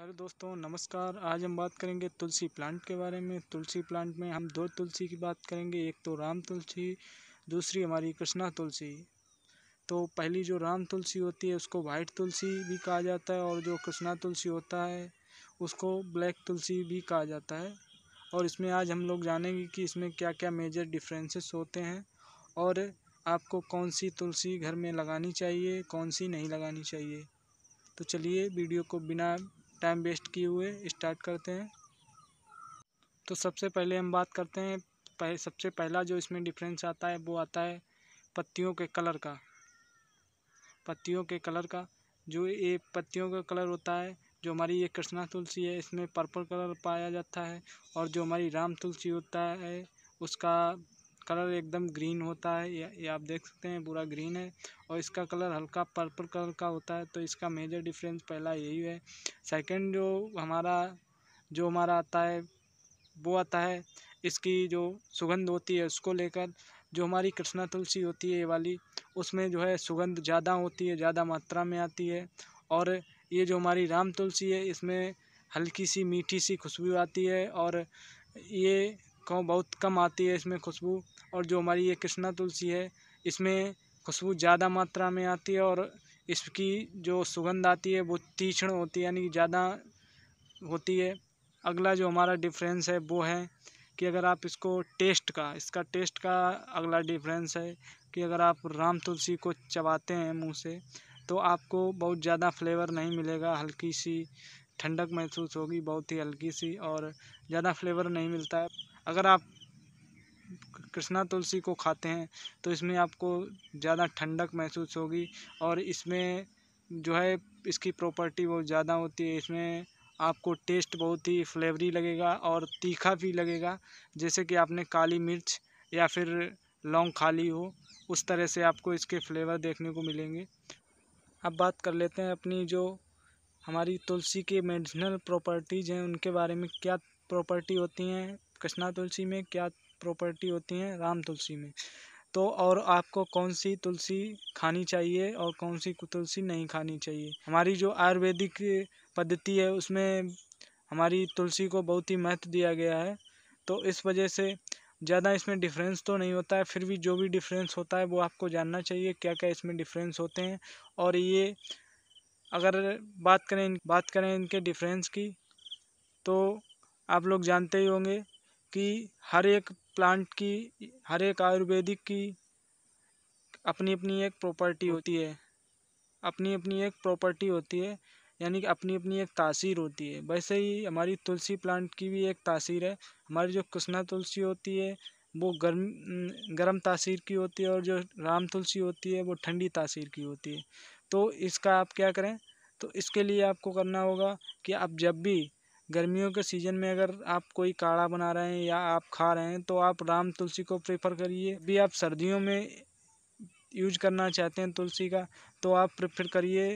hello दोस्तों नमस्कार आज हम बात करेंगे तुलसी प्लांट के बारे में तुलसी प्लांट में हम दो तुलसी की बात करेंगे एक तो राम तुलसी दूसरी हमारी कृष्णा तुलसी तो पहली जो राम तुलसी होती है उसको वाइट तुलसी भी कहा जाता है और जो कृष्णा तुलसी होता है उसको ब्लैक तुलसी भी कहा जाता है और इसमें आज हम लोग जानेंगे कि इसमें क्या क्या मेजर डिफ्रेंसेस होते हैं और आपको कौन सी तुलसी घर में लगानी चाहिए कौन सी नहीं लगानी चाहिए तो चलिए वीडियो को बिना टाइम वेस्ट किए हुए स्टार्ट करते हैं तो सबसे पहले हम बात करते हैं पह, सबसे पहला जो इसमें डिफरेंस आता है वो आता है पत्तियों के कलर का पत्तियों के कलर का जो ये पत्तियों का कलर होता है जो हमारी ये कृष्णा तुलसी है इसमें पर्पल कलर पाया जाता है और जो हमारी राम तुलसी होता है उसका कलर एकदम ग्रीन होता है ये आप देख सकते हैं पूरा ग्रीन है और इसका कलर हल्का पर्पल कलर का होता है तो इसका मेजर डिफरेंस पहला यही है सेकंड जो हमारा जो हमारा आता है वो आता है इसकी जो सुगंध होती है उसको लेकर जो हमारी कृष्णा तुलसी होती है ये वाली उसमें जो है सुगंध ज़्यादा होती है ज़्यादा मात्रा में आती है और ये जो हमारी राम तुलसी है इसमें हल्की सी मीठी सी खुशबू आती है और ये को बहुत कम आती है इसमें खुशबू और जो हमारी ये कृष्णा तुलसी है इसमें खुशबू ज़्यादा मात्रा में आती है और इसकी जो सुगंध आती है वो तीक्ष्ण होती है यानी कि ज़्यादा होती है अगला जो हमारा डिफरेंस है वो है कि अगर आप इसको टेस्ट का इसका टेस्ट का अगला डिफरेंस है कि अगर आप राम तुलसी को चबाते हैं मुंह से तो आपको बहुत ज़्यादा फ्लेवर नहीं मिलेगा हल्की सी ठंडक महसूस होगी बहुत ही हल्की सी और ज़्यादा फ्लेवर नहीं मिलता है अगर आप कृष्णा तुलसी को खाते हैं तो इसमें आपको ज़्यादा ठंडक महसूस होगी और इसमें जो है इसकी प्रॉपर्टी बहुत ज़्यादा होती है इसमें आपको टेस्ट बहुत ही फ्लेवरी लगेगा और तीखा भी लगेगा जैसे कि आपने काली मिर्च या फिर लौंग खा ली हो उस तरह से आपको इसके फ्लेवर देखने को मिलेंगे अब बात कर लेते हैं अपनी जो हमारी तुलसी के मेडिसिनल प्रॉपर्टीज़ हैं उनके बारे में क्या प्रॉपर्टी होती हैं कृष्णा तुलसी में क्या प्रॉपर्टी होती हैं राम तुलसी में तो और आपको कौन सी तुलसी खानी चाहिए और कौन सी तुलसी नहीं खानी चाहिए हमारी जो आयुर्वेदिक पद्धति है उसमें हमारी तुलसी को बहुत ही महत्व दिया गया है तो इस वजह से ज़्यादा इसमें डिफरेंस तो नहीं होता है फिर भी जो भी डिफरेंस होता है वो आपको जानना चाहिए क्या क्या इसमें डिफरेंस होते हैं और ये अगर बात करें बात करें इनके डिफरेंस की तो आप लोग जानते ही होंगे कि हर एक प्लांट की हर एक आयुर्वेदिक की अपनी अपनी एक प्रॉपर्टी होती है अपनी अपनी एक प्रॉपर्टी होती है यानी कि अपनी अपनी एक तासीर होती है वैसे ही हमारी तुलसी प्लांट की भी एक तासीर है हमारी जो कृष्णा तुलसी होती है वो गर्म गर्म तासीर की होती है और जो राम तुलसी होती है वो ठंडी तासीर की होती है तो इसका आप क्या करें तो इसके लिए आपको करना होगा कि आप जब भी गर्मियों के सीज़न में अगर आप कोई काढ़ा बना रहे हैं या आप खा रहे हैं तो आप राम तुलसी को प्रेफर करिए भी आप सर्दियों में यूज करना चाहते हैं तुलसी का तो आप प्रेफर करिए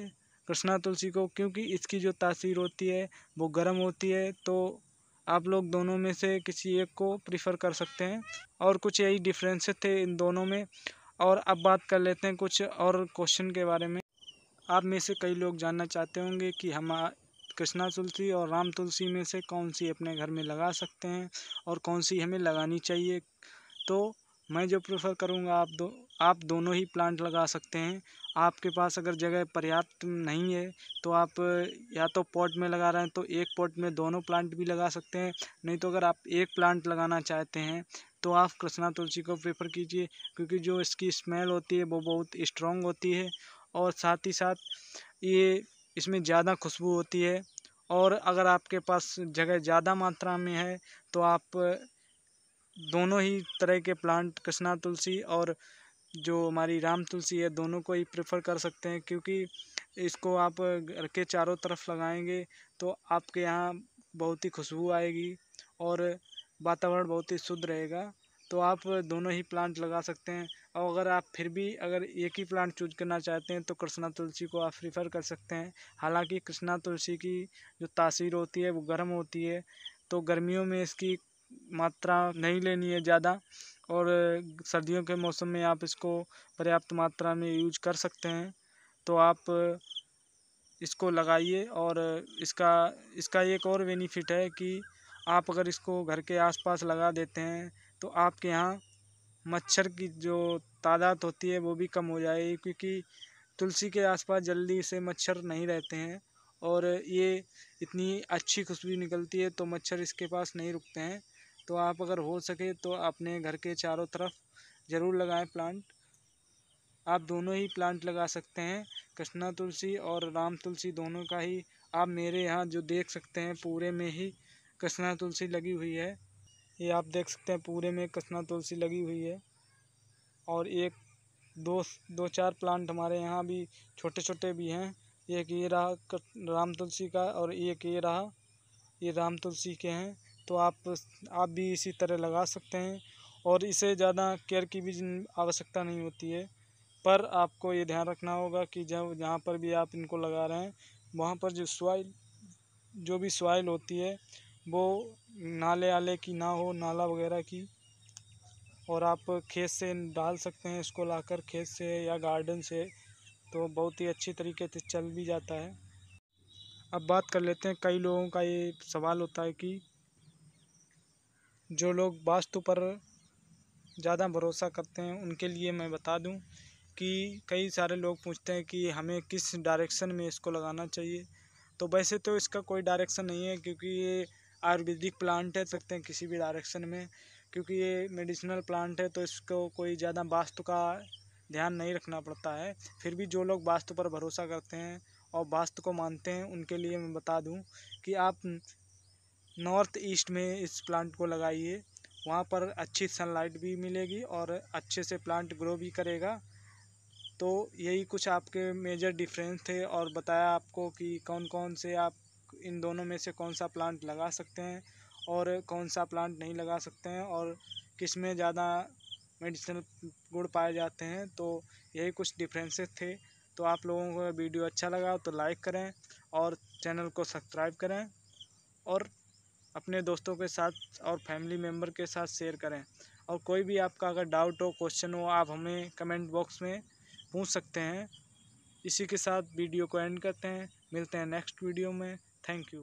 कृष्णा तुलसी को क्योंकि इसकी जो तासीर होती है वो गर्म होती है तो आप लोग दोनों में से किसी एक को प्रीफर कर सकते हैं और कुछ यही डिफरेंसेस थे इन दोनों में और अब बात कर लेते हैं कुछ और क्वेश्चन के बारे में आप में से कई लोग जानना चाहते होंगे कि हम कृष्णा तुलसी और राम तुलसी में से कौन सी अपने घर में लगा सकते हैं और कौन सी हमें लगानी चाहिए तो मैं जो प्रेफर करूँगा आप दो आप दोनों ही प्लांट लगा सकते हैं आपके पास अगर जगह पर्याप्त नहीं है तो आप या तो पॉट में लगा रहे हैं तो एक पॉट में दोनों प्लांट भी लगा सकते हैं नहीं तो अगर आप एक प्लांट लगाना चाहते हैं तो आप कृष्णा तुलसी को प्रेफर कीजिए क्योंकि जो इसकी स्मेल होती है वो बहुत स्ट्रॉन्ग होती है और साथ ही साथ ये इसमें ज़्यादा खुशबू होती है और अगर आपके पास जगह ज़्यादा मात्रा में है तो आप दोनों ही तरह के प्लांट कृष्णा तुलसी और जो हमारी राम तुलसी है दोनों को ही प्रेफर कर सकते हैं क्योंकि इसको आप घर के चारों तरफ लगाएंगे तो आपके यहाँ बहुत ही खुशबू आएगी और वातावरण बहुत ही शुद्ध रहेगा तो आप दोनों ही प्लांट लगा सकते हैं और अगर आप फिर भी अगर एक ही प्लांट चूज करना चाहते हैं तो कृष्णा तुलसी को आप प्रीफर कर सकते हैं हालांकि कृष्णा तुलसी की जो तासीर होती है वो गर्म होती है तो गर्मियों में इसकी मात्रा नहीं लेनी है ज़्यादा और सर्दियों के मौसम में आप इसको पर्याप्त मात्रा में यूज कर सकते हैं तो आप इसको लगाइए और इसका इसका एक और बेनिफिट है कि आप अगर इसको घर के आसपास लगा देते हैं तो आपके यहाँ मच्छर की जो तादाद होती है वो भी कम हो जाएगी क्योंकि तुलसी के आसपास जल्दी से मच्छर नहीं रहते हैं और ये इतनी अच्छी खुशबू निकलती है तो मच्छर इसके पास नहीं रुकते हैं तो आप अगर हो सके तो अपने घर के चारों तरफ ज़रूर लगाएं प्लांट आप दोनों ही प्लांट लगा सकते हैं कृष्णा तुलसी और राम तुलसी दोनों का ही आप मेरे यहाँ जो देख सकते हैं पूरे में ही कृष्णा तुलसी लगी हुई है ये आप देख सकते हैं पूरे में कसना तुलसी लगी हुई है और एक दो दो चार प्लांट हमारे यहाँ भी छोटे छोटे भी हैं एक ये रहा राम तुलसी का और एक ये रहा ये राम तुलसी के हैं तो आप आप भी इसी तरह लगा सकते हैं और इसे ज़्यादा केयर की भी आवश्यकता नहीं होती है पर आपको ये ध्यान रखना होगा कि जब जहाँ पर भी आप इनको लगा रहे हैं वहाँ पर जो सॉइल जो भी सॉइल होती है वो नाले आले की ना हो नाला वगैरह की और आप खेत से डाल सकते हैं इसको लाकर खेत से या गार्डन से तो बहुत ही अच्छी तरीके से चल भी जाता है अब बात कर लेते हैं कई लोगों का ये सवाल होता है कि जो लोग वास्तु पर ज़्यादा भरोसा करते हैं उनके लिए मैं बता दूं कि कई सारे लोग पूछते हैं कि हमें किस डायरेक्शन में इसको लगाना चाहिए तो वैसे तो इसका कोई डायरेक्शन नहीं है क्योंकि ये आयुर्वेदिक प्लांट है सकते हैं किसी भी डायरेक्शन में क्योंकि ये मेडिसिनल प्लांट है तो इसको कोई ज़्यादा वास्तु का ध्यान नहीं रखना पड़ता है फिर भी जो लोग वास्तु पर भरोसा करते हैं और वास्तु को मानते हैं उनके लिए मैं बता दूं कि आप नॉर्थ ईस्ट में इस प्लांट को लगाइए वहाँ पर अच्छी सनलाइट भी मिलेगी और अच्छे से प्लांट ग्रो भी करेगा तो यही कुछ आपके मेजर डिफरेंस थे और बताया आपको कि कौन कौन से आप इन दोनों में से कौन सा प्लांट लगा सकते हैं और कौन सा प्लांट नहीं लगा सकते हैं और किस में ज़्यादा मेडिसिनल गुड़ पाए जाते हैं तो यही कुछ डिफरेंसेस थे तो आप लोगों को वीडियो अच्छा लगा तो लाइक करें और चैनल को सब्सक्राइब करें और अपने दोस्तों के साथ और फैमिली मेम्बर के साथ शेयर करें और कोई भी आपका अगर डाउट हो क्वेश्चन हो आप हमें कमेंट बॉक्स में पूछ सकते हैं इसी के साथ वीडियो को एंड करते हैं मिलते हैं नेक्स्ट वीडियो में থ্যাংক ইউ